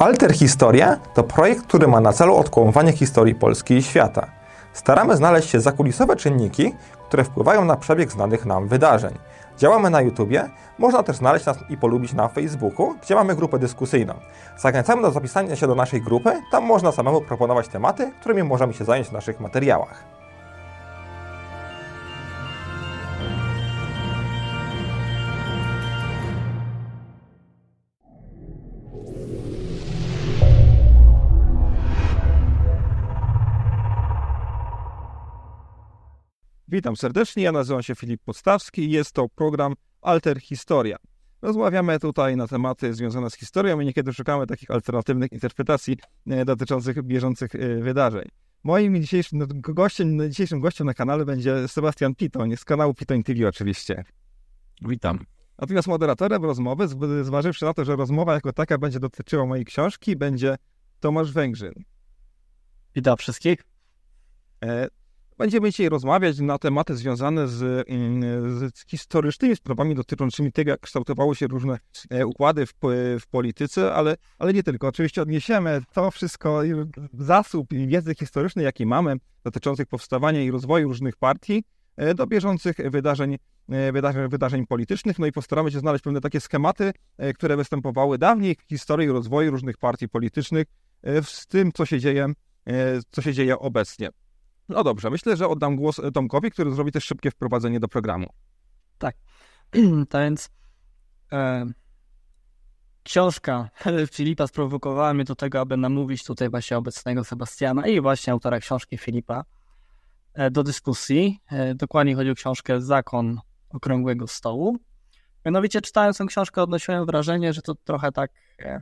Alter Historia to projekt, który ma na celu odkłonowanie historii Polski i świata. Staramy znaleźć się zakulisowe czynniki, które wpływają na przebieg znanych nam wydarzeń. Działamy na YouTubie, można też znaleźć nas i polubić na Facebooku, gdzie mamy grupę dyskusyjną. Zachęcamy do zapisania się do naszej grupy, tam można samemu proponować tematy, którymi możemy się zająć w naszych materiałach. Witam serdecznie, ja nazywam się Filip Podstawski i jest to program Alter Historia. Rozmawiamy tutaj na tematy związane z historią i niekiedy szukamy takich alternatywnych interpretacji e, dotyczących bieżących e, wydarzeń. Moim dzisiejszym no, gościem, dzisiejszym gościem na kanale będzie Sebastian Pitoń z kanału Pitoń TV oczywiście. Witam. Natomiast moderatorem rozmowy, zważywszy na to, że rozmowa jako taka będzie dotyczyła mojej książki, będzie Tomasz Węgrzyn. Witam wszystkich. E, Będziemy dzisiaj rozmawiać na tematy związane y, z, z historycznymi sprawami dotyczącymi tego, jak kształtowały się różne e, układy w, y, w polityce, ale, ale nie tylko. Oczywiście odniesiemy to wszystko, y, zasób i wiedzy historycznej, jaki mamy dotyczących powstawania i rozwoju różnych partii e, do bieżących wydarzeń, e, wydarzeń, wydarzeń politycznych. No i postaramy się znaleźć pewne takie schematy, które występowały dawniej w historii rozwoju różnych partii politycznych z tym, co się dzieje, co się dzieje obecnie. No dobrze, myślę, że oddam głos e, Tomkowi, który zrobi też szybkie wprowadzenie do programu. Tak, to więc e, książka Filipa sprowokowała mnie do tego, aby namówić tutaj właśnie obecnego Sebastiana i właśnie autora książki Filipa e, do dyskusji. E, dokładnie chodzi o książkę Zakon Okrągłego Stołu. Mianowicie czytając tę książkę odnosiłem wrażenie, że to trochę tak e,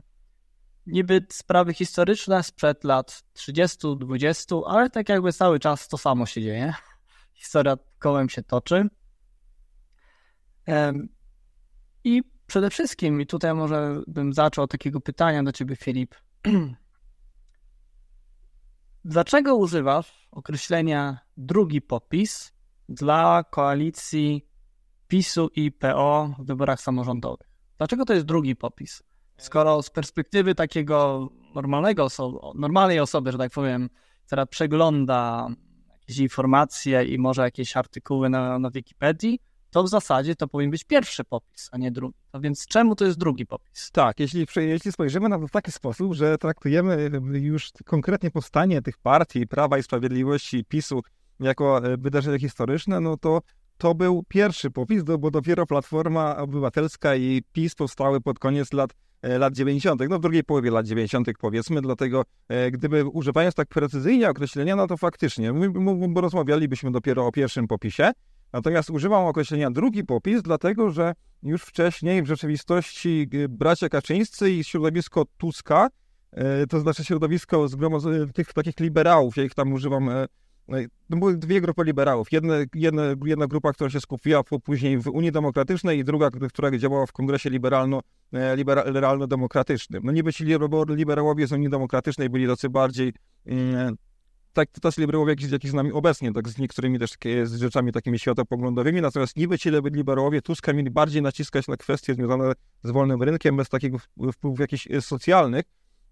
niby sprawy historyczne sprzed lat 30, 20, ale tak jakby cały czas to samo się dzieje. Historia kołem się toczy. I przede wszystkim, i tutaj może bym zaczął od takiego pytania do ciebie, Filip. Dlaczego używasz określenia drugi popis dla koalicji PiSu i PO w wyborach samorządowych? Dlaczego to jest drugi popis? Skoro z perspektywy takiego normalnego, oso- normalnej osoby, że tak powiem, która przegląda jakieś informacje i może jakieś artykuły na, na Wikipedii, to w zasadzie to powinien być pierwszy popis, a nie drugi. więc czemu to jest drugi popis? Tak, jeśli, jeśli spojrzymy na to w taki sposób, że traktujemy już konkretnie powstanie tych partii Prawa i Sprawiedliwości, PiSu jako e, wydarzenie historyczne, no to to był pierwszy popis, bo dopiero Platforma Obywatelska i PiS powstały pod koniec lat E, lat 90., no w drugiej połowie lat 90. powiedzmy, dlatego e, gdyby używając tak precyzyjnie określenia, no to faktycznie, bo rozmawialibyśmy dopiero o pierwszym popisie, natomiast używam określenia drugi popis, dlatego że już wcześniej w rzeczywistości e, bracia Kaczyńscy i środowisko Tuska, to znaczy środowisko tych takich liberałów, ja ich tam używam no no były dwie grupy liberałów. Jedne, jedne, jedna grupa, która się skupiła później w Unii Demokratycznej i druga, która działała w Kongresie liberalno, e, demokratycznym No niby ci liberałowie z Unii Demokratycznej byli tacy bardziej... E, tak, to też liberałowie, jakich, jakich z nami obecnie, tak z niektórymi też z rzeczami takimi światopoglądowymi, natomiast niby ci liberałowie Tuska mieli bardziej naciskać na kwestie związane z wolnym rynkiem, bez takich wpływów jakichś e, socjalnych,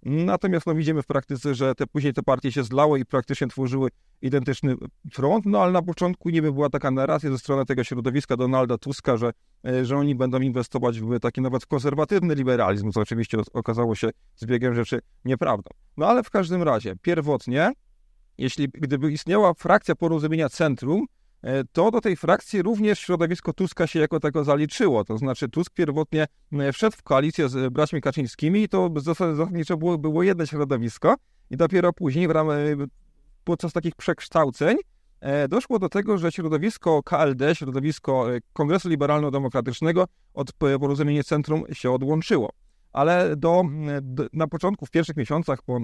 Natomiast no, widzimy w praktyce, że te, później te partie się zlały i praktycznie tworzyły identyczny front, no ale na początku niby była taka narracja ze strony tego środowiska Donalda Tuska, że, e, że oni będą inwestować w taki nawet konserwatywny liberalizm, co oczywiście okazało się z biegiem rzeczy nieprawdą. No ale w każdym razie, pierwotnie, jeśli gdyby istniała frakcja porozumienia centrum, E, to do tej frakcji również środowisko Tuska się jako tego zaliczyło. To znaczy Tusk pierwotnie e, wszedł w koalicję z e, braćmi Kaczyńskimi i to zasadniczo było, było jedno środowisko i dopiero później w ramach, podczas takich przekształceń doszło do tego, że środowisko KLD, środowisko Kongresu Liberalno-Demokratycznego od porozumienia centrum się odłączyło. Ale do, na początku, w pierwszych miesiącach po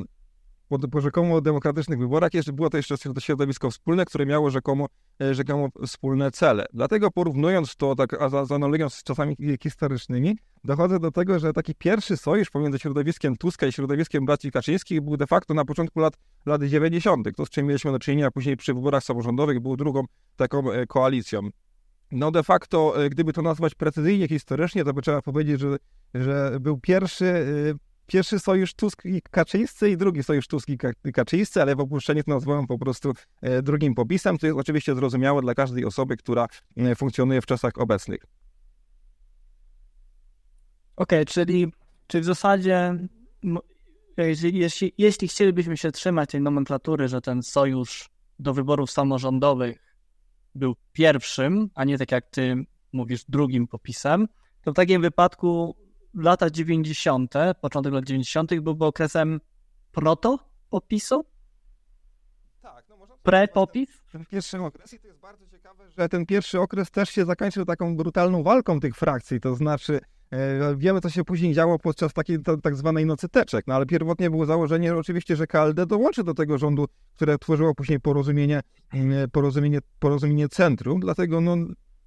po rzekomo demokratycznych wyborach jeszcze było to jeszcze środowisko wspólne, które miało rzekomo, e, rzekomo wspólne cele. Dlatego porównując to tak z, z analogią z czasami historycznymi, dochodzę do tego, że taki pierwszy sojusz pomiędzy środowiskiem Tuska i środowiskiem braci Kaczyńskich był de facto na początku lat, lat 90. To z czym mieliśmy do czynienia później przy wyborach samorządowych był drugą taką e, koalicją. No de facto, e, gdyby to nazwać precyzyjnie historycznie, to by trzeba powiedzieć, że, że był pierwszy pierwszy sojusz Tusk i Kaczyńscy i drugi sojusz Tusk i Kaczyńscy, ale w opuszczeniu to nazywam po prostu e, drugim popisem, to jest oczywiście zrozumiałe dla każdej osoby, która e, funkcjonuje w czasach obecnych. Okej, okay, czyli, czyli w zasadzie jeśli, jeśli, jeśli chcielibyśmy się trzymać tej nomenklatury, że ten sojusz do wyborów samorządowych był pierwszym, a nie tak jak ty mówisz, drugim popisem, to w takim wypadku lata 90., początek lat 90. byłby okresem proto-popisu? Tak, no można... Pre-popis? Ten, ten pierwszy okres i to jest bardzo ciekawe, że ten pierwszy okres też się zakończył taką brutalną walką tych frakcji, to znaczy... E, wiemy, co się później działo podczas takiej tak zwanej nocy teczek, no ale pierwotnie było założenie że oczywiście, że KLD dołączy do tego rządu, które tworzyło później porozumienie, e, porozumienie, porozumienie centrum, dlatego no,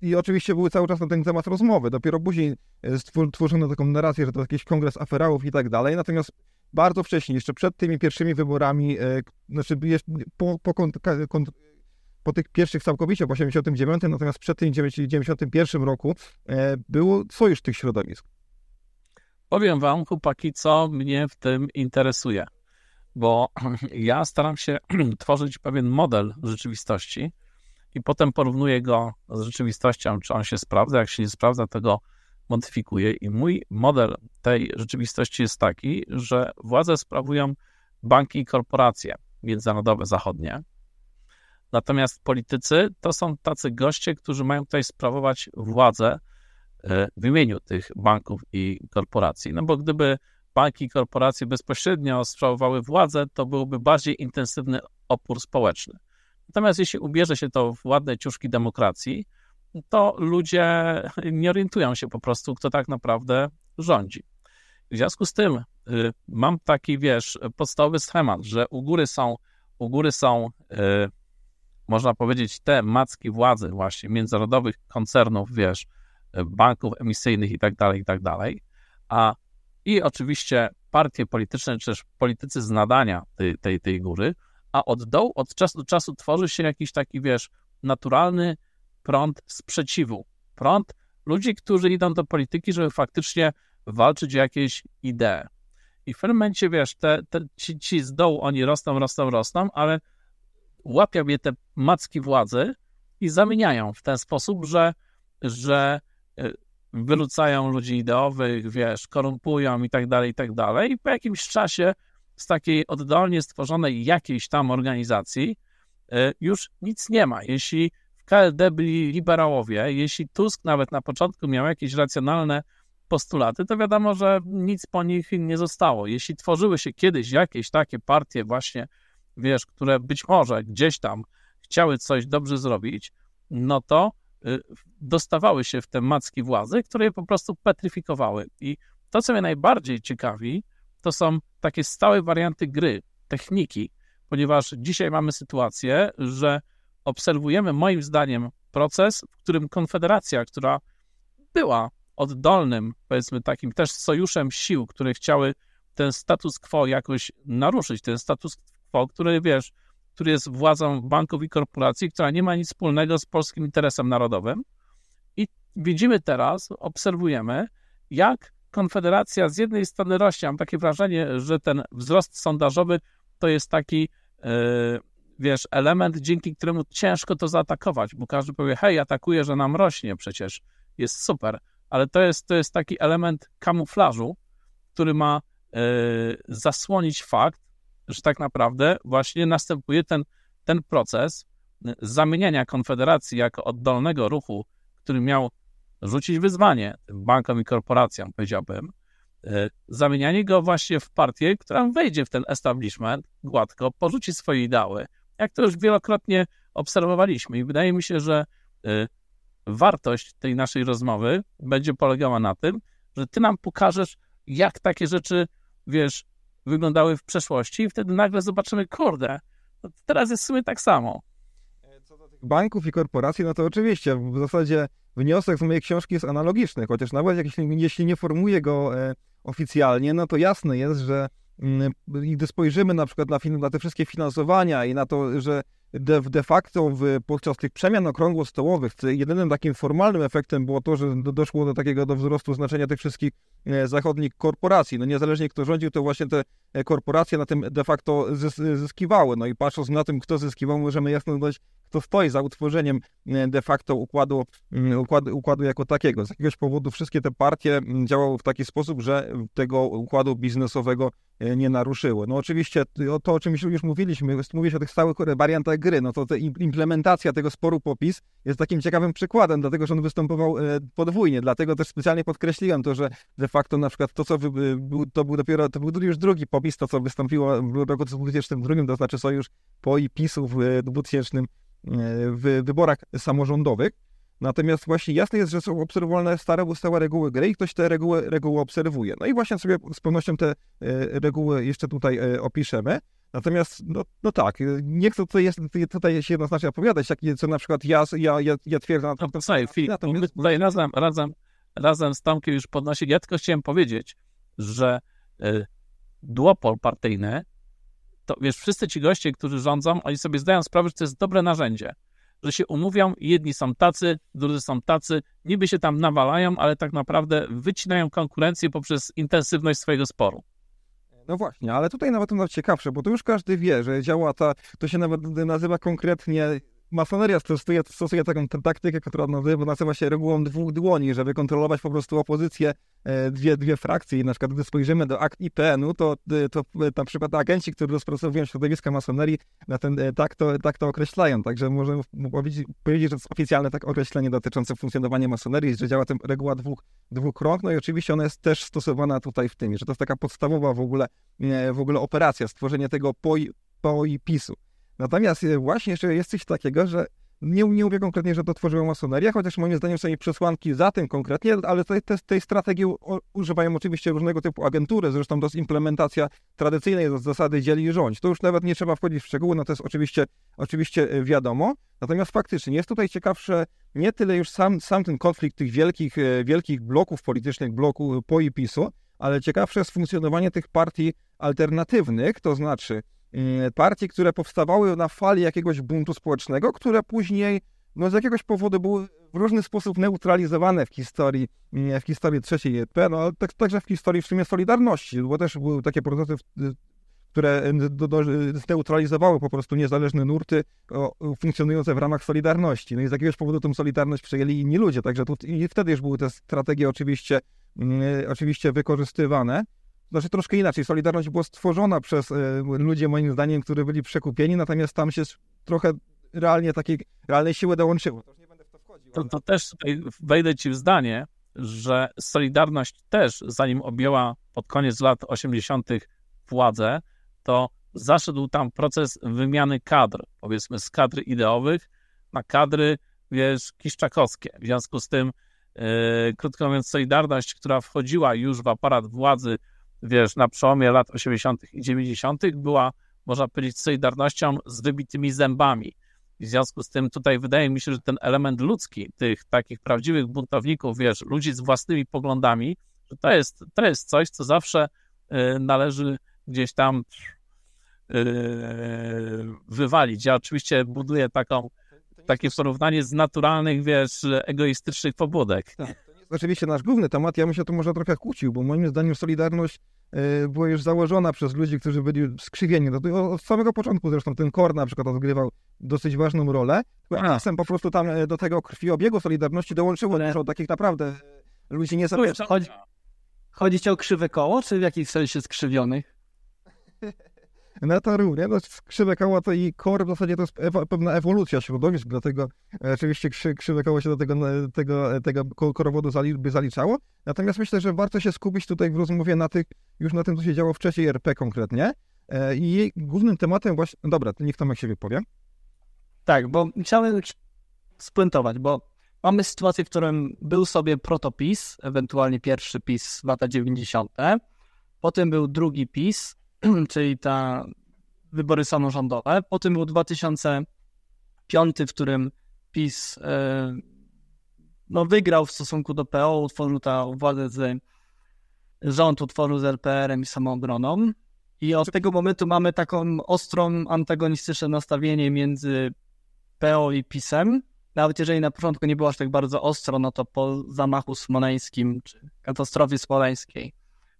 i oczywiście były cały czas na ten temat rozmowy. Dopiero później e, tworzono taką narrację, że to jakiś kongres aferałów i tak dalej. Natomiast bardzo wcześnie, jeszcze przed tymi pierwszymi wyborami, e, znaczy po, po, kont, kont, po tych pierwszych całkowicie, po 89, natomiast przed tym 91 roku e, był sojusz tych środowisk. Powiem wam, chłopaki, co mnie w tym interesuje, bo ja staram się tworzyć pewien model rzeczywistości, i potem porównuje go z rzeczywistością, czy on się sprawdza. Jak się nie sprawdza, to go modyfikuje. I mój model tej rzeczywistości jest taki, że władzę sprawują banki i korporacje międzynarodowe zachodnie. Natomiast politycy to są tacy goście, którzy mają tutaj sprawować władzę e, w imieniu tych banków i korporacji. No bo gdyby banki i korporacje bezpośrednio sprawowały władzę, to byłby bardziej intensywny opór społeczny. Natomiast jeśli ubierze się to w ładne ciuszki demokracji, to ludzie nie orientują się po prostu, kto tak naprawdę rządzi. W związku z tym y, mam taki, wiesz, podstawowy schemat, że u góry są, u góry są y, można powiedzieć, te macki władzy właśnie międzynarodowych koncernów, wiesz, banków emisyjnych i tak dalej, i tak dalej, a i oczywiście partie polityczne, czy też politycy z nadania tej, tej, tej góry, a od dołu od czasu do czasu tworzy się jakiś taki, wiesz, naturalny prąd sprzeciwu. Prąd ludzi, którzy idą do polityki, żeby faktycznie walczyć o jakieś idee. I w pewnym momencie, wiesz, te, te, ci, ci z dołu, oni rosną, rosną, rosną, ale łapią je te macki władzy i zamieniają w ten sposób, że, że e, wyrzucają ludzi ideowych, wiesz, korumpują i tak dalej, i tak dalej. I po jakimś czasie z takiej oddolnie stworzonej jakiejś tam organizacji e, już nic nie ma. Jeśli w KLD byli liberałowie, jeśli Tusk nawet na początku miał jakieś racjonalne postulaty, to wiadomo, że nic po nich nie zostało. Jeśli tworzyły się kiedyś jakieś takie partie właśnie, wiesz, które być może gdzieś tam chciały coś dobrze zrobić, no to y, dostawały się w te macki władzy, które je po prostu petryfikowały. I to, co mnie najbardziej ciekawi, to są takie stałe warianty gry, techniki, ponieważ dzisiaj mamy sytuację, że obserwujemy, moim zdaniem, proces, w którym Konfederacja, która była oddolnym, powiedzmy takim też sojuszem sił, które chciały ten status quo jakoś naruszyć, ten status quo, który wiesz, który jest władzą banków i korporacji, która nie ma nic wspólnego z polskim interesem narodowym. I widzimy teraz, obserwujemy, jak Konfederacja z jednej strony rośnie. Mam takie wrażenie, że ten wzrost sondażowy to jest taki, e, wiesz, element, dzięki któremu ciężko to zaatakować, bo każdy powie, hej, atakuje, że nam rośnie przecież, jest super. Ale to jest, to jest taki element kamuflażu, który ma e, zasłonić fakt, że tak naprawdę właśnie następuje ten, ten proces e, zamieniania Konfederacji jako oddolnego ruchu, który miał rzucić wyzwanie bankom i korporacjom, powiedziałbym, e, zamienianie go właśnie w partię, która wejdzie w ten establishment gładko, porzuci swoje ideały, jak to już wielokrotnie obserwowaliśmy. I wydaje mi się, że e, wartość tej naszej rozmowy będzie polegała na tym, że ty nam pokażesz, jak takie rzeczy, wiesz, wyglądały w przeszłości i wtedy nagle zobaczymy, kurde, no teraz jest w sumie tak samo. E, co do tych banków i korporacji, no to oczywiście, w zasadzie wniosek z mojej książki jest analogiczny, chociaż nawet jak, jeśli nie formuję go e, oficjalnie, no to jasne jest, że mm, gdy spojrzymy na przykład na, na te wszystkie finansowania i na to, że de, de facto w, podczas tych przemian okrągłostołowych jedynym takim formalnym efektem było to, że do, doszło do takiego do wzrostu znaczenia tych wszystkich e, zachodnich korporacji. No niezależnie kto rządził, to właśnie te e, korporacje na tym de facto zyskiwały. No i patrząc na tym, kto zyskiwał, możemy jasno dodać, kto stoi za utworzeniem e, de facto układu, układu, układu jako takiego. Z jakiegoś powodu wszystkie te partie działały w taki sposób, że tego układu biznesowego E, nie naruszyły. No oczywiście to, o czym już mówiliśmy, mówi o tych stałych wariantach gry, no to implementacja tego sporu popis jest takim ciekawym przykładem, dlatego że on występował e, podwójnie, dlatego też specjalnie podkreśliłem to, że de facto na przykład to, co e, był, to był dopiero, to był już drugi popis, to co wystąpiło w roku 2002, to znaczy sojusz PO i PiSu w 2000 w wyborach samorządowych. Natomiast właśnie jasne jest, że są obserwowalne stare, ustałe reguły gry i ktoś te reguły, reguły obserwuje. No i właśnie sobie z pewnością te e, reguły jeszcze tutaj e, opiszemy. Natomiast, no, no tak, nie chcę tutaj, jest, tutaj się jednoznacznie opowiadać, tak, co na przykład ja, ja, ja, ja twierdzę... No, to sobie, Filip, natomiast... tutaj razem, razem, razem z Tomkiem już podnosili. Ja tylko chciałem powiedzieć, że y, duopol partyjny, to wiesz, wszyscy ci goście, którzy rządzą, oni sobie zdają sprawę, że to jest dobre narzędzie że się umówią, jedni są tacy, drudzy są tacy, niby się tam nawalają, ale tak naprawdę wycinają konkurencję poprzez intensywność swojego sporu. No właśnie, ale tutaj nawet to ciekawsze, bo tu już każdy wie, że działa ta, to się nawet nazywa konkretnie masoneria stosuje, stosuje taką taktykę, która nazywa się regułą dwóch dłoni, żeby kontrolować po prostu opozycję, e, dwie, dwie frakcje. I na przykład, gdy spojrzymy do akt IPN-u, no to, e, to e, na przykład agenci, którzy rozpracowują środowiska masonerii, na ten, tak, to, tak to określają. Także możemy powiedzieć, powiedzieć, że to jest oficjalne tak określenie dotyczące funkcjonowania masonerii, że działa ta reguła dwóch, dwóch rąk. No i oczywiście ona jest też stosowana tutaj w tym, że to jest taka podstawowa w ogóle, w ogóle operacja, stworzenie tego POI, POI PiSu. Natomiast y, właśnie jeszcze jest coś takiego, że nie, nie mówię konkretnie, że to tworzyło masoneria, chociaż moim zdaniem są jej przesłanki za tym konkretnie, ale tej, tej strategii używają oczywiście różnego typu agentury, zresztą to jest implementacja tradycyjnej zasady dzieli i rządź. To już nawet nie trzeba wchodzić w szczegóły, no to jest oczywiście, oczywiście y, wiadomo. Natomiast faktycznie jest tutaj ciekawsze nie tyle już sam, sam ten konflikt tych wielkich, y, wielkich bloków politycznych, bloku PO i PiSu, ale ciekawsze jest funkcjonowanie tych partii alternatywnych, to znaczy Y, partii, które powstawały na fali jakiegoś buntu społecznego, które później no, z jakiegoś powodu były w różny sposób neutralizowane w historii, y, w historii trzeciej RP, no, ale tak, także w historii w sumie Solidarności, bo też były takie procesy, y, które do, do, zneutralizowały po prostu niezależne nurty funkcjonujące w ramach Solidarności. No i z jakiegoś powodu tą Solidarność przejęli inni ludzie, także tu, i wtedy już były te strategie oczywiście, oczywiście wykorzystywane. Znaczy troszkę inaczej. Solidarność była stworzona przez e, ludzie, moim zdaniem, którzy byli przekupieni, natomiast tam się trochę realnie takiej realnej siły dołączyło. To, to, też tutaj wejdę ci w zdanie, że Solidarność też, zanim objęła pod koniec lat 80. władzę, to zaszedł tam proces wymiany kadr, powiedzmy z kadry ideowych na kadry, wiesz, kiszczakowskie. W związku z tym, yy, krótko mówiąc, Solidarność, która wchodziła już w aparat władzy wiesz, na przełomie lat 80. i 90. była, można powiedzieć, solidarnością z wybitymi zębami. W związku z tym tutaj wydaje mi się, że ten element ludzki, tych takich prawdziwych buntowników, wiesz, ludzi z własnymi poglądami, że to jest, to jest coś, co zawsze y, należy gdzieś tam y, wywalić. Ja oczywiście buduję taką, takie porównanie z naturalnych, wiesz, egoistycznych pobudek. Tak jest oczywiście nasz główny temat. Ja bym się tu może trochę kłócił, bo moim zdaniem Solidarność e, była już założona przez ludzi, którzy byli skrzywieni. No od samego początku zresztą ten KOR na przykład odgrywał dosyć ważną rolę. Tak. Czasem po prostu tam e, do tego krwiobiegu Solidarności dołączyło dużo takich naprawdę e, ludzi nie Chodzi, chodzi ci o krzywe koło, czy w jakimś sensie skrzywionych? na Natarł, nie? No, krzywe koła to i core w zasadzie to jest pewna ewolucja środowisk, dlatego e, oczywiście krzy, krzywe koło się do tego, e, tego, e, tego korowodu by zaliczało. Natomiast myślę, że warto się skupić tutaj w rozmowie na tych, już na tym, co się działo wcześniej RP konkretnie. I jej głównym tematem właśnie... No dobra, to niech Tomek się wypowie. Tak, bo chciałem spuentować, bo mamy sytuację, w którym był sobie protopis, ewentualnie pierwszy PiS lata 90., potem był drugi PiS, czyli ta wybory samorządowe. Potem był 2005, w którym PiS e, no, wygrał w stosunku do PO, utworzył ta władzę z rząd utworzył z LPR-em i samoobroną. I od tego momentu mamy taką ostrą, antagonistyczne nastawienie między PO i PiSem. Nawet jeżeli na początku nie było aż tak bardzo ostro, no to po zamachu smoleńskim czy katastrofie smoleńskiej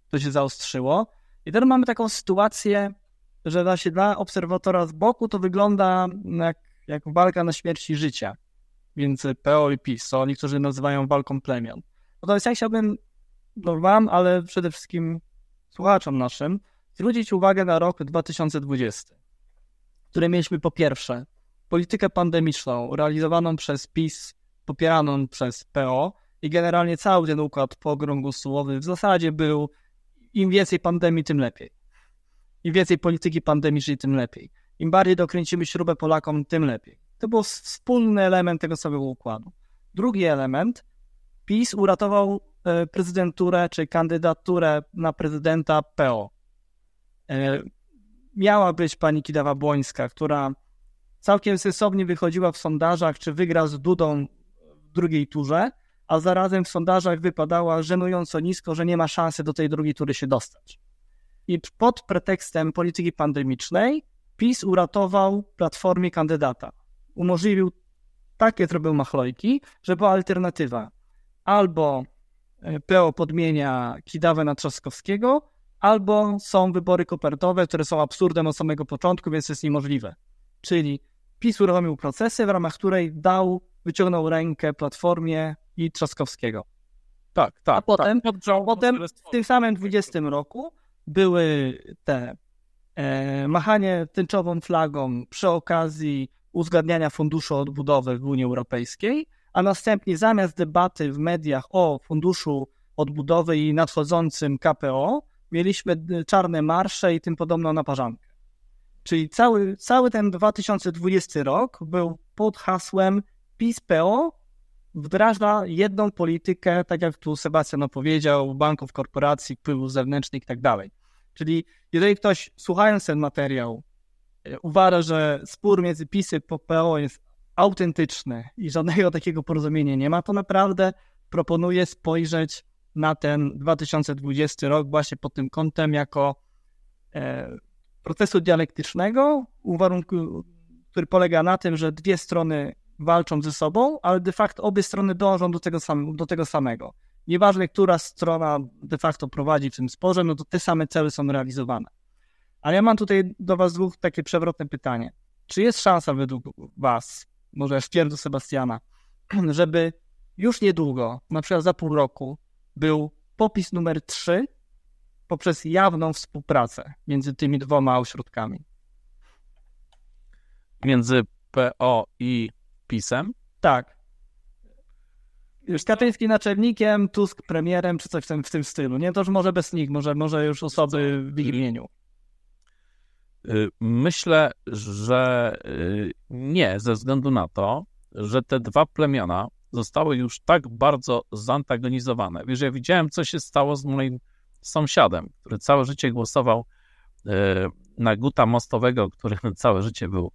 to się zaostrzyło. I teraz mamy taką sytuację, że właśnie dla obserwatora z boku to wygląda jak, jak walka na śmierć i życia między PO i PiS, co niektórzy nazywają walką plemion. Natomiast ja chciałbym no wam, ale przede wszystkim słuchaczom naszym, zwrócić uwagę na rok 2020, który mieliśmy po pierwsze politykę pandemiczną realizowaną przez PiS, popieraną przez PO i generalnie cały ten układ pogrągu słowy w zasadzie był im więcej pandemii, tym lepiej. Im więcej polityki pandemicznej, tym lepiej. Im bardziej dokręcimy śrubę Polakom, tym lepiej. To był wspólny element tego samego układu. Drugi element, PiS uratował e, prezydenturę czy kandydaturę na prezydenta PO. E, miała być pani Kidawa Błońska, która całkiem sensownie wychodziła w sondażach, czy wygra z Dudą w drugiej turze, a zarazem w sondażach wypadała żenująco nisko, że nie ma szansy do tej drugiej tury się dostać. I pod pretekstem polityki pandemicznej PiS uratował platformie kandydata. Umożliwił takie zrobił machlojki, że była alternatywa. Albo e, PO podmienia Kidawę na Trzaskowskiego, albo są wybory kopertowe, które są absurdem od samego początku, więc jest niemożliwe. Czyli PiS uruchomił procesy, w ramach której dał, wyciągnął rękę Platformie, i Trzaskowskiego. Tak, tak. A potem, tak. potem w tym samym 20 roku były te e, machanie tęczową flagą przy okazji uzgadniania funduszu odbudowy w Unii Europejskiej, a następnie zamiast debaty w mediach o funduszu odbudowy i nadchodzącym KPO, mieliśmy czarne marsze i tym podobno na parzankę. Czyli cały, cały ten 2020 rok był pod hasłem PiS-PO wdraża jedną politykę, tak jak tu Sebastian opowiedział, banków, korporacji, wpływów zewnętrznych i tak dalej. Czyli jeżeli ktoś, słuchając ten materiał, e, uważa, że spór między PiS y PO PPO jest autentyczny i żadnego takiego porozumienia nie ma, to naprawdę proponuję spojrzeć na ten 2020 rok właśnie pod tym kątem jako e, procesu dialektycznego, uwarunku, który polega na tym, że dwie strony walczą ze sobą, ale de facto obie strony dążą do tego, same, do tego samego. Nieważne, która strona de facto prowadzi w tym sporze, no to te same cele są realizowane. Ale ja mam tutaj do Was dwóch takie przewrotne pytanie. Czy jest szansa według Was, może w do Sebastiana, żeby już niedługo, na przykład za pół roku, był popis numer 3 poprzez jawną współpracę między tymi dwoma ośrodkami? Między PO i PiSem? Tak. Już Kaczyński naczelnikiem, Tusk premierem, czy coś w tym, w tym stylu. Nie, to już może bez nich, może, może już osoby w ich imieniu. Y, myślę, że y, nie, ze względu na to, że te dwa plemiona zostały już tak bardzo zantagonizowane. Wiesz, ja widziałem, co się stało z moim sąsiadem, który całe życie głosował y, na Guta Mostowego, który całe życie był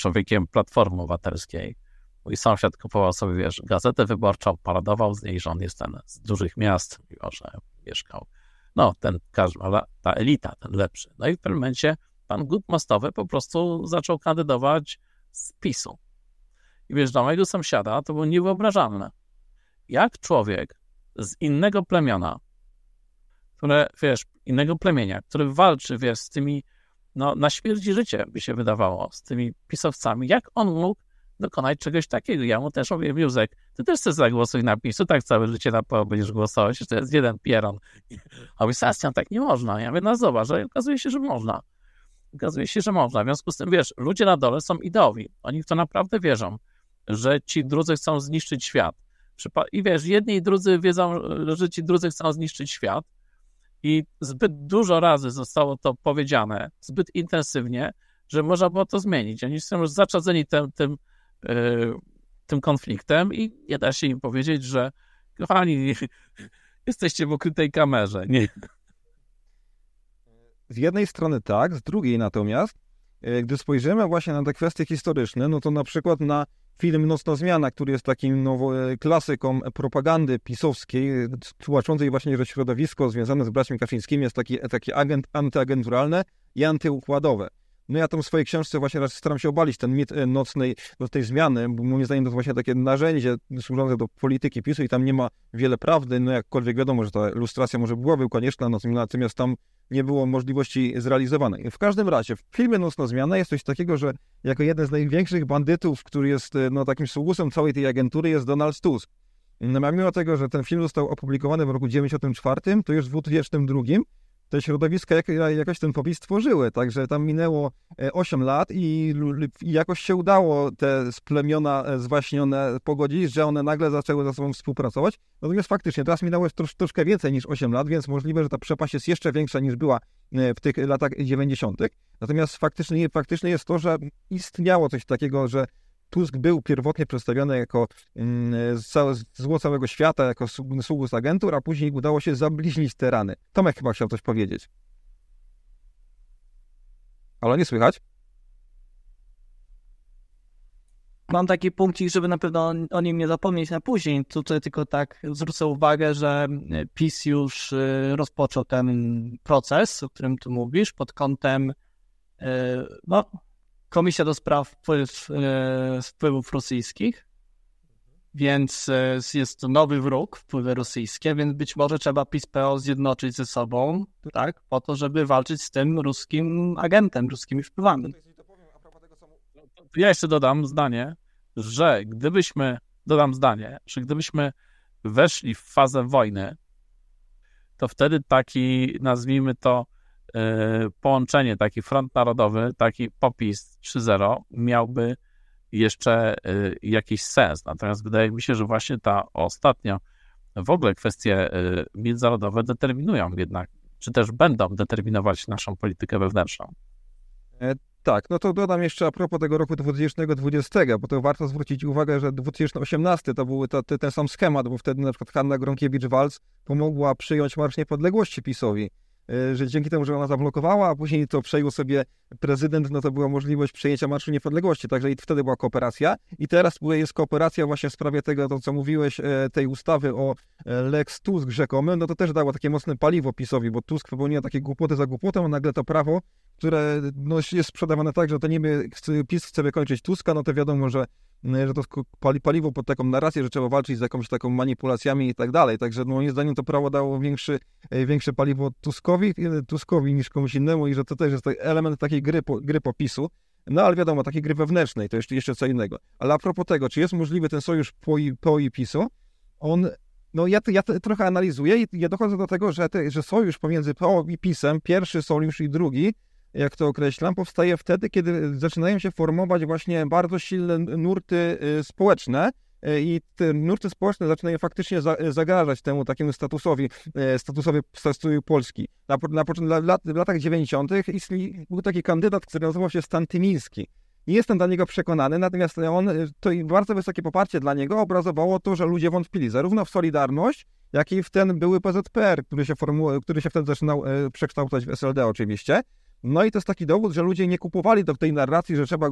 człowiekiem Platformy Obywatelskiej. Mój sąsiad kupował sobie, wiesz, gazetę wyborczą, paradował z niej, że on jest ten z dużych miast, mimo że mieszkał. No, ten, każdy, ta elita, ten lepszy. No i w pewnym momencie pan Gutmostowy po prostu zaczął kandydować z PiSu. I wiesz, dla mojego sąsiada to było niewyobrażalne. Jak człowiek z innego plemiona, które, wiesz, innego plemienia, który walczy, wiesz, z tymi no, na śmierć i życie, by się wydawało, z tymi pisowcami. Jak on mógł dokonać czegoś takiego? Ja mu też mówię, Józek, ty też chcesz zagłosuj na PiS, tak całe życie na PO będziesz głosować, to jest jeden pieron. A mówi, Sebastian, tak nie można. Ja mówię, no zobacz, okazuje się, że można. Okazuje się, że można. W związku z tym, wiesz, ludzie na dole są ideowi. Oni w to naprawdę wierzą, że ci drudzy chcą zniszczyć świat. I wiesz, jedni i drudzy wiedzą, że ci drudzy chcą zniszczyć świat, i zbyt dużo razy zostało to powiedziane, zbyt intensywnie, że można było to zmienić. Oni są już zaczadzeni tym, tym, yy, tym konfliktem i nie da się im powiedzieć, że kochani, jesteście w ukrytej kamerze. Nie. Z jednej strony tak, z drugiej natomiast E, gdy spojrzymy właśnie na te kwestie historyczne, no to na przykład na film Nocna Zmiana, który jest takim nowo, e, klasyką propagandy pisowskiej, e, tłumaczącej właśnie, że środowisko związane z braćmi Kaczyńskimi jest taki, taki agent antyagenturalne i antyukładowe. No ja tam w swojej książce właśnie staram się obalić ten mit e, nocnej, no, tej zmiany, bo moim zdaniem to jest właśnie takie narzędzie służące do polityki PiSu i tam nie ma wiele prawdy, no jakkolwiek wiadomo, że ta ilustracja może byłaby konieczna, no, natomiast tam nie było możliwości zrealizowanej. W każdym razie, w filmie Nocna Zmiana jest coś takiego, że jako jeden z największych bandytów, który jest e, no, takim sługusem całej tej agentury jest Donald Tusk. No, mimo tego, że ten film został opublikowany w roku 1994, to już w 2002 te środowiska jak, jakoś ten popis stworzyły, także tam minęło 8 e, lat i, i jakoś się udało te splemiona e, zwaśnione pogodzić, że one nagle zaczęły ze sobą współpracować. Natomiast faktycznie teraz minęło trosz, troszkę więcej niż 8 lat, więc możliwe, że ta przepaść jest jeszcze większa niż była e, w tych latach 90. Natomiast faktycznie jest to, że istniało coś takiego, że Tusk był pierwotnie przedstawiony jako mm, zło całego świata, jako z agentur, a później udało się zabliźnić te rany. Tomek chyba chciał coś powiedzieć. Ale nie słychać? Mam taki punkcik, żeby na pewno o nim nie zapomnieć na później. Tutaj tylko tak zwrócę uwagę, że e, PiS już e, rozpoczął ten proces, o którym tu mówisz, pod kątem e, no, Komisja do Spraw Wpływ, e, Wpływów Rosyjskich, więc e, jest to nowy wróg, wpływy rosyjskie, więc być może trzeba PiS-PO zjednoczyć ze sobą, tak, po to, żeby walczyć z tym ruskim agentem, ruskimi wpływami. No, ja jeszcze dodam zdanie, że gdybyśmy, dodam zdanie, że gdybyśmy weszli w fazę wojny, to wtedy taki, nazwijmy to, E, połączenie, taki front narodowy, taki popis 3.0 miałby jeszcze e, jakiś sens. Natomiast wydaje mi się, że właśnie ta ostatnia w ogóle kwestie e, międzynarodowe determinują jednak, czy też będą determinować naszą politykę wewnętrzną. Tak, no to dodam jeszcze a propos tego roku 2020, bo to warto zwrócić uwagę, że 2018 to był to, to, ten sam schemat, bo wtedy na przykład Hanna Gronkiewicz-Walc pomogła przyjąć Marsz Niepodległości PiSowi. E, że dzięki temu, że ona zablokowała, a później to przejął sobie prezydent, no to była możliwość przejęcia Marszu Niepodległości, także i wtedy była kooperacja. I teraz jest kooperacja właśnie w sprawie tego, to co mówiłeś, e, tej ustawy o e, Lex Tusk rzekomy, no to też dała takie mocne paliwo PiSowi, bo Tusk popełniła takie głupoty za głupotą, a nagle to prawo, które no, jest sprzedawane tak, że to niby PiS chce wykończyć Tuska, no to wiadomo, że no że to pali paliwo pod taką narrację, że trzeba walczyć z jakąś taką manipulacjami i tak dalej. Także no, moim zdaniem to prawo dało większy, e, większe paliwo Tuskowi, e, Tuskowi niż komuś innemu i że to też jest element takiej gry, gry popisu. No ale wiadomo, takiej gry wewnętrznej to jeszcze, jeszcze co innego. Ale a propos tego, czy jest możliwy ten sojusz po, po i PiSu, on, no ja, ja trochę analizuję i ja dochodzę do tego, że, te, że sojusz pomiędzy PO i PiSem, pierwszy sojusz i drugi, jak to określam, powstaje wtedy, kiedy zaczynają się formować właśnie bardzo silne nurty y, społeczne, y, i te nurty społeczne zaczynają faktycznie y, zagrażać temu takiemu statusowi, statusowi, Polski. Na, na, na, w latach 90. był taki kandydat, który nazywał się Stan Tymiński. Nie jestem dla niego przekonany, natomiast on, to bardzo wysokie poparcie dla niego obrazowało to, że ludzie wątpili zarówno w Solidarność, jak i w ten były PZPR, który się, formu, który się wtedy zaczynał przekształcać w SLD oczywiście. No i to jest taki dowód, że ludzie nie kupowali do tej narracji, że trzeba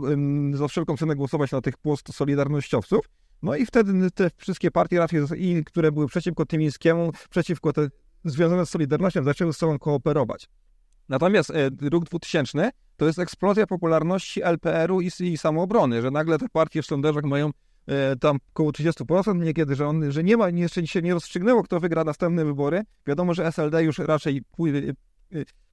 za wszelką cenę głosować na tych post solidarnościowców. No i wtedy te wszystkie partie raczej, które były przeciwko Tymińskiemu, przeciwko te, związane z Solidarnością, zaczęły z sobą kooperować. Natomiast e, rok 2000 to jest eksplozja popularności LPR-u i, i samoobrony, że nagle te partie w sondażach mają e, tam około 30% niekiedy, że, on, że nie ma, jeszcze się nie rozstrzygnęło, kto wygra następne wybory. Wiadomo, że SLD już raczej e,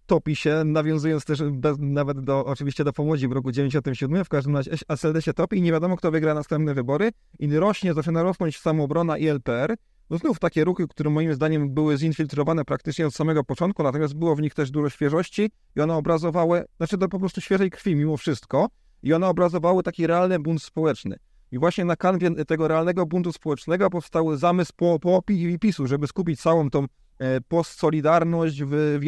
topi się, nawiązując też nawet do, oczywiście do pomłodzi w roku 97, w każdym razie SLD się topi i nie wiadomo, kto wygra następne wybory i rośnie, zaczyna rosnąć samoobrona i LPR. No znów takie ruchy, które moim zdaniem były zinfiltrowane praktycznie od samego początku, natomiast było w nich też dużo świeżości i one obrazowały, znaczy to po prostu świeżej krwi mimo wszystko i one obrazowały taki realny bunt społeczny. I właśnie na kanwie tego realnego buntu społecznego powstał zamysł po, po PiSu, żeby skupić całą tą E, post-Solidarność w, w,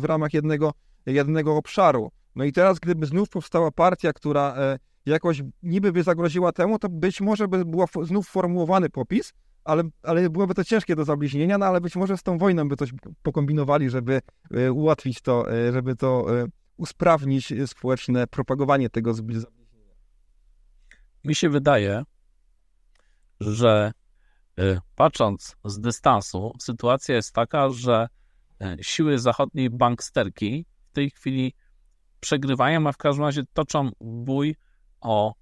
w ramach jednego, jednego obszaru. No i teraz, gdyby znów powstała partia, która e, jakoś niby by zagroziła temu, to być może by był znów formułowany popis, ale, ale byłoby to ciężkie do zabliźnienia, no ale być może z tą wojną by coś pokombinowali, żeby e, ułatwić to, żeby to usprawnić społeczne propagowanie tego zabliźnienia. Mi się wydaje, że Y, patrząc z dystansu, sytuacja jest taka, że e, siły zachodniej banksterki w tej chwili przegrywają, a w każdym razie toczą bój o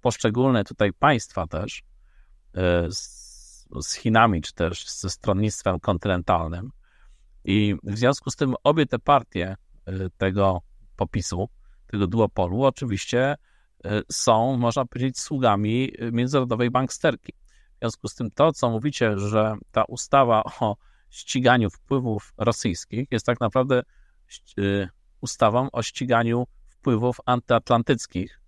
poszczególne tutaj państwa też e, z, z Chinami, czy też ze stronnictwem kontynentalnym. I w związku z tym obie te partie e, tego popisu, tego duopolu, oczywiście są, można powiedzieć, sługami międzynarodowej banksterki związku z tym to, co mówicie, że ta ustawa o ściganiu wpływów rosyjskich jest tak naprawdę y, ustawą o ściganiu wpływów antyatlantyckich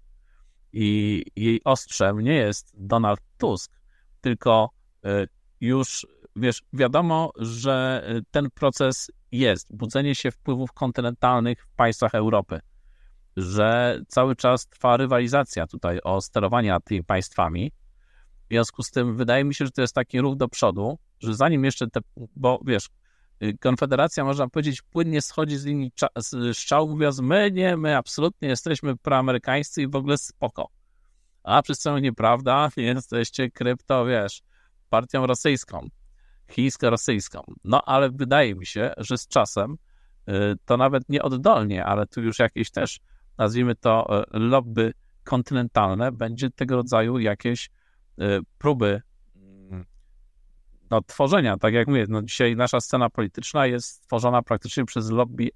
i jej ostrzem nie jest Donald Tusk, tylko y, już wiesz, wiadomo, że y, ten proces jest, budzenie się wpływów kontynentalnych w państwach Europy, że cały czas trwa rywalizacja tutaj o sterowania tymi państwami, w związku z tym wydaje mi się, że to jest taki ruch do przodu, że zanim jeszcze te, bo wiesz, y, Konfederacja, można powiedzieć, płynnie schodzi z linii strzału, mówiąc, my nie, my absolutnie jesteśmy proamerykańscy i w ogóle spoko. A przez co nieprawda, jesteście krypto, wiesz, partią rosyjską, chińsko-rosyjską. No ale wydaje mi się, że z czasem y, to nawet nie ale tu już jakieś też, nazwijmy to, y, lobby kontynentalne, będzie tego rodzaju jakieś Y, próby mm. no, tworzenia, tak jak mówię, no, dzisiaj nasza scena polityczna jest tworzona praktycznie przez lobby y,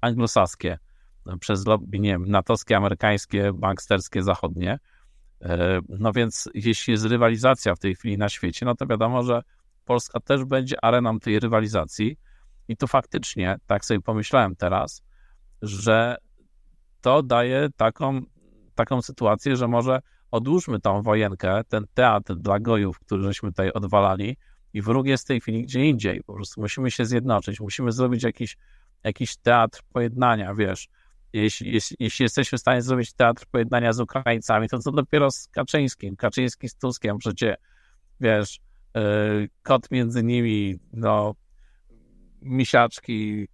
anglosaskie, no, przez lobby, nie wiem, natowskie, amerykańskie, banksterskie, zachodnie. Y, no więc jeśli jest rywalizacja w tej chwili na świecie, no to wiadomo, że Polska też będzie areną tej rywalizacji. I tu faktycznie, tak sobie pomyślałem teraz, że to daje taką, taką sytuację, że może odłóżmy tą wojenkę, ten teatr dla gojów, który żeśmy tutaj odwalali i wróg jest w tej chwili gdzie indziej. Po prostu musimy się zjednoczyć, musimy zrobić jakiś, jakiś teatr pojednania, wiesz. Jeśli, jeśli, jeśli jesteśmy w stanie zrobić teatr pojednania z Ukraińcami, to co dopiero z Kaczyńskim, Kaczyński z Tuskiem, przecież, wiesz, yy, kot między nimi, no, misiaczki,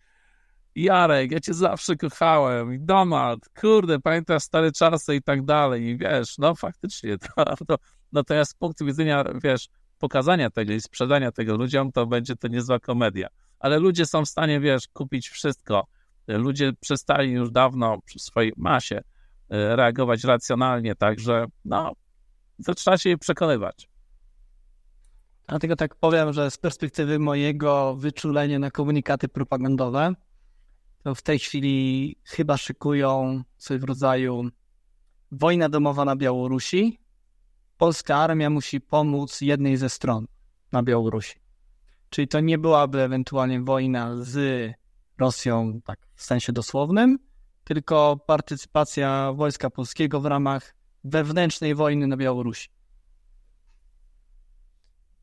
Jarek, ja cię zawsze kochałem, i Donald, kurde, pamiętasz stare czasy i tak dalej, i wiesz, no faktycznie, to, to, natomiast z punktu widzenia, wiesz, pokazania tego i sprzedania tego ludziom, to będzie to niezła komedia. Ale ludzie są w stanie, wiesz, kupić wszystko. Ludzie przestali już dawno przy swojej masie e, reagować racjonalnie, także no, to trzeba się je przekonywać. Dlatego tak powiem, że z perspektywy mojego wyczulenia na komunikaty propagandowe, to w tej chwili chyba szykują coś w rodzaju wojna domowa na Białorusi. Polska armia musi pomóc jednej ze stron na Białorusi. Czyli to nie byłaby ewentualnie wojna z Rosją, tak w sensie dosłownym, tylko partycypacja wojska polskiego w ramach wewnętrznej wojny na Białorusi.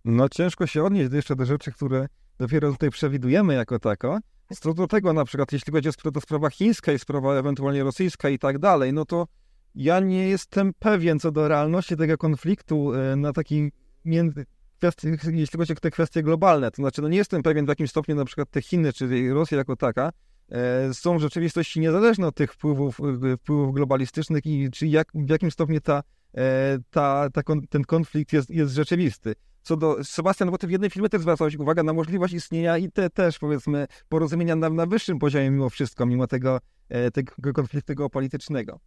No ciężko się odnieść jeszcze do rzeczy, które dopiero tutaj przewidujemy jako tako, co do tego na przykład, jeśli chodzi o sprawa chińska i sprawa ewentualnie rosyjska i tak dalej, no to ja nie jestem pewien co do realności tego konfliktu e, na takiej między, kwestii, jeśli chodzi o te kwestie globalne. To znaczy, no nie jestem pewien w jakim stopniu na przykład te Chiny czy Rosja jako taka e, są w rzeczywistości niezależne od tych wpływów, e, wpływów globalistycznych i czy jak, w jakim stopniu ta, ta, ta, ten konflikt jest, jest rzeczywisty co do Sebastian Łoty w jednej filmie też zwracałeś uwagę na możliwość istnienia i te też powiedzmy porozumienia na, na wyższym poziomie mimo wszystko, mimo tego, e, tego konfliktu geopolitycznego.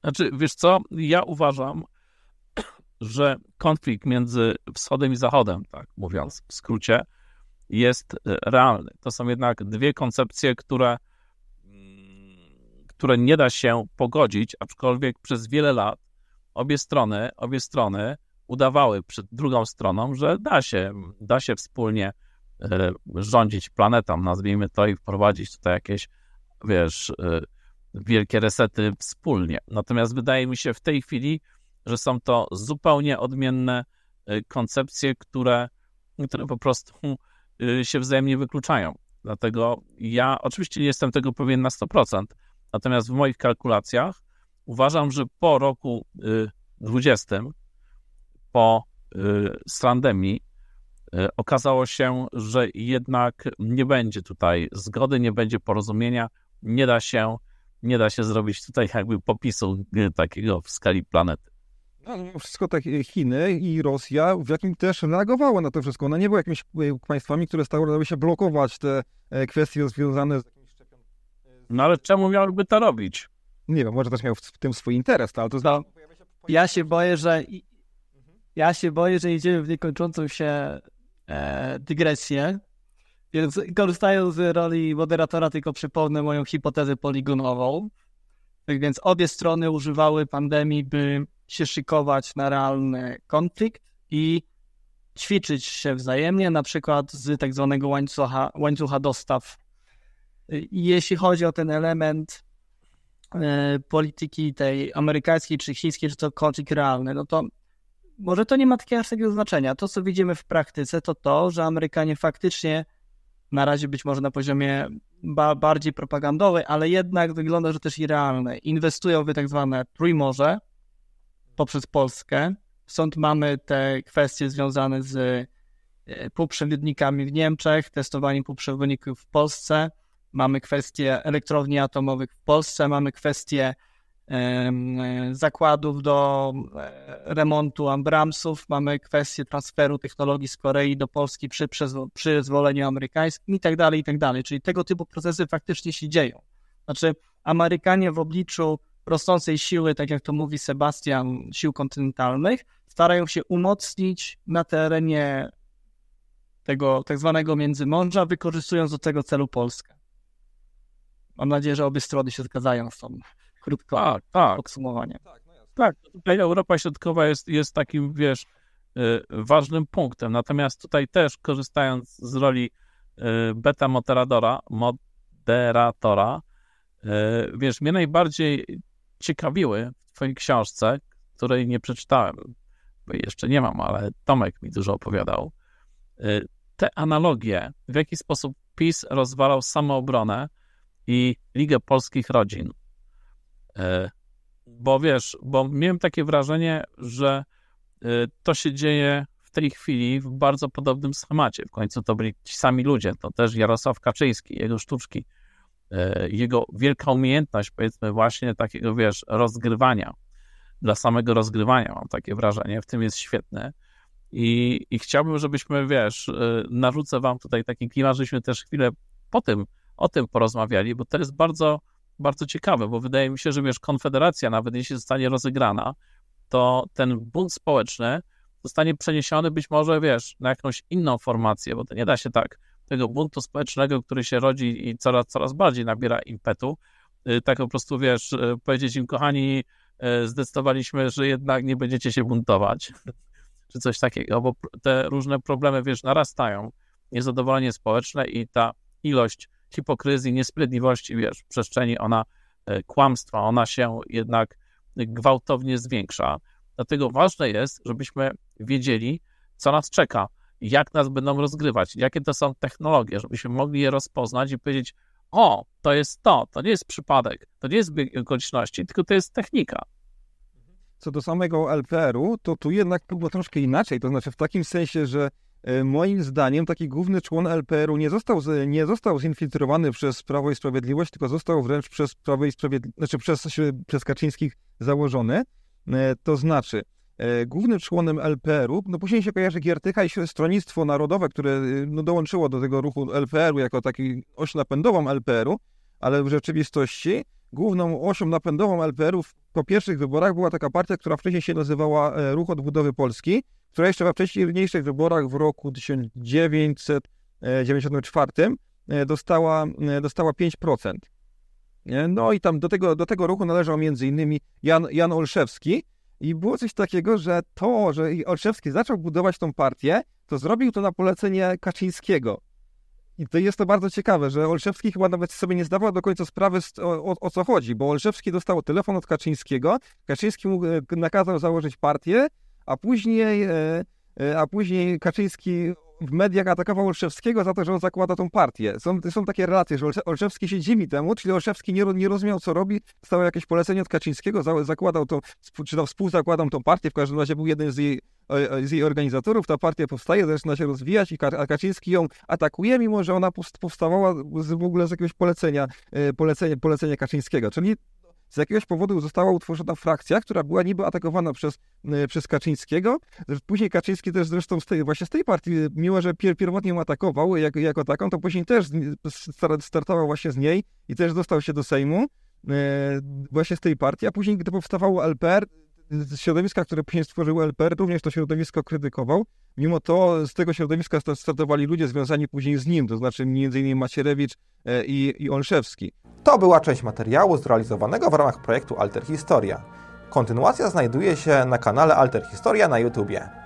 Znaczy, wiesz co, ja uważam, że konflikt między wschodem i zachodem, tak mówiąc w skrócie, jest e, realny. To są jednak dwie koncepcje, które, mm, które nie da się pogodzić, aczkolwiek przez wiele lat obie strony, obie strony udawały przed drugą stroną, że da się, da się wspólnie e, rządzić planetą, nazwijmy to, i wprowadzić tutaj jakieś, wiesz, e, wielkie resety wspólnie. Natomiast wydaje mi się w tej chwili, że są to zupełnie odmienne e, koncepcje, które, które po prostu się wzajemnie wykluczają. Dlatego ja oczywiście nie jestem tego pewien na 100%, natomiast w moich kalkulacjach uważam, że po roku 20 po y, Strandemii y, okazało się, że jednak nie będzie tutaj zgody, nie będzie porozumienia, nie da się, nie da się zrobić tutaj jakby popisu y, takiego w skali planety. No, no wszystko tak Chiny i Rosja w jakim też reagowały na to wszystko. One nie były jakimiś państwami, które starały się blokować te e, kwestie związane z szczepionkami. No ale czemu miałyby to robić? Nie wiem, może też miał w tym swój interes, ale to no, Ja się boję, że ja się boję, że idziemy w niekończącą się e, dygresję, więc korzystając z roli moderatora tylko przypomnę moją hipotezę poligonową. Tak więc obie strony używały pandemii, by się szykować na realny konflikt i ćwiczyć się wzajemnie, na przykład z tak zwanego łańcucha, łańcucha dostaw. I jeśli chodzi o ten element e, polityki tej amerykańskiej czy chińskiej, czy to konflikt realny, no to może to nie ma takiego aż takiego znaczenia. To, co widzimy w praktyce, to to, że Amerykanie faktycznie na razie być może na poziomie ba bardziej propagandowej, ale jednak wygląda, że też i realne. Inwestują w tak zwane Trójmorze poprzez Polskę. Stąd mamy te kwestie związane z e, półprzewodnikami w Niemczech, testowaniem półprzewodników w Polsce. Mamy kwestie elektrowni atomowych w Polsce, mamy kwestie zakładów do e, remontu Ambramsów, mamy kwestię transferu technologii z Korei do Polski przy przyzwoleniu amerykańskim i tak dalej, i tak dalej. Czyli tego typu procesy faktycznie się dzieją. Znaczy Amerykanie w obliczu rosnącej siły, tak jak to mówi Sebastian, sił kontynentalnych, starają się umocnić na terenie tego tak zwanego międzymorza, wykorzystując do tego celu Polskę. Mam nadzieję, że obie strony się zgadzają z sobą krótko tak, tak. podsumowanie. Tak, no tak, no tutaj Europa Środkowa jest, jest takim, wiesz, y, ważnym punktem. Natomiast tutaj też korzystając z roli y, beta moderatora, moderatora, y, wiesz, mnie najbardziej ciekawiły w twojej książce, której nie przeczytałem, bo jeszcze nie mam, ale Tomek mi dużo opowiadał, te analogie, w jaki sposób PiS rozwalał samoobronę i Ligę Polskich Rodzin. E, bo wiesz, bo miałem takie wrażenie, że e, to się dzieje w tej chwili w bardzo podobnym schemacie. W końcu to byli ci sami ludzie, to też Jarosław Kaczyński, jego sztuczki, e, jego wielka umiejętność, powiedzmy, właśnie takiego, wiesz, rozgrywania, dla samego rozgrywania, mam takie wrażenie, w tym jest świetne. I, I, chciałbym, żebyśmy, wiesz, narzucę wam tutaj taki klimat, żebyśmy też chwilę po tym, o tym porozmawiali, bo to jest bardzo bardzo ciekawe, bo wydaje mi się, że wiesz, konfederacja, nawet jeśli zostanie rozegrana, to ten bunt społeczny zostanie przeniesiony być może, wiesz, na jakąś inną formację, bo to nie da się tak tego buntu społecznego, który się rodzi i coraz, coraz bardziej nabiera impetu, y, tak po prostu, wiesz, y, powiedzieć im, kochani, y, zdecydowaliśmy, że jednak nie będziecie się buntować, czy coś takiego, bo te różne problemy, wiesz, narastają, niezadowolenie społeczne i ta ilość hipokryzji, niesprawiedliwości, wiesz, w przestrzeni ona e, kłamstwa, ona się jednak gwałtownie zwiększa. Dlatego ważne jest, żebyśmy wiedzieli, co nas czeka, jak nas będą rozgrywać, jakie to są technologie, żebyśmy mogli je rozpoznać i powiedzieć, o, to jest to, to nie jest przypadek, to nie jest bieg okoliczności, tylko to jest technika. Co do samego LPR-u, to tu jednak było troszkę inaczej, to znaczy w takim sensie, że E, moim zdaniem taki główny człon LPR-u nie został, nie został zinfiltrowany przez Prawo i Sprawiedliwość, tylko został wręcz przez Prawo i Sprawiedliwość, znaczy przez, przez Kaczyńskich założony. E, to znaczy, e, głównym członem LPR-u, no później się kojarzy Giertycha i Stronnictwo Narodowe, które y, no, dołączyło do tego ruchu LPR-u jako taki oś napędową LPR-u, ale w rzeczywistości główną osią napędową LPR-ów po pierwszych wyborach była taka partia, która wcześniej się nazywała e, Ruch Odbudowy Polski, która jeszcze we wcześniejszych wyborach w roku 1994 e, e, dostała, dostała 5%. No i tam do tego, do tego ruchu należał między innymi Jan, Jan Olszewski i było coś takiego, że to, że Olszewski zaczął budować tą partię, to zrobił to na polecenie Kaczyńskiego. I to jest to bardzo ciekawe, że Olszewski chyba nawet sobie nie zdawał do końca sprawy o, o co chodzi, bo Olszewski dostał telefon od Kaczyńskiego, Kaczyński mu e, nakazał założyć partię, a później, e, e, a później Kaczyński w mediach atakował Olszewskiego za to, że on zakłada tą partię. Są, są takie relacje, że Olszewski się dziwi temu, czyli Olszewski nie, nie rozumiał, co robi, stało jakieś polecenie od Kaczyńskiego, za, zakładał tą, czy to współzakładał tą partię, w każdym razie był jeden z jej, z jej organizatorów, ta partia powstaje, zaczyna się rozwijać i Kaczyński ją atakuje, mimo że ona powstawała z, w ogóle z jakiegoś polecenia, polecenia, polecenia Kaczyńskiego. Czyli z jakiegoś powodu została utworzona frakcja, która była niby atakowana przez, e, przez Kaczyńskiego. Później Kaczyński też zresztą z tej, właśnie z tej partii, mimo że pier, pierwotnie ją atakował jako, jako taką, to później też startował właśnie z niej i też dostał się do Sejmu e, właśnie z tej partii, a później, gdy powstawało LPR, środowiska, które później stworzył LPR, również to środowisko krytykował. Mimo to z tego środowiska startowali ludzie związani później z nim, to znaczy m.in. Macierewicz e, i, i Olszewski. To była część materiału zrealizowanego w ramach projektu Alter Historia. Kontynuacja znajduje się na kanale Alter Historia na YouTubie.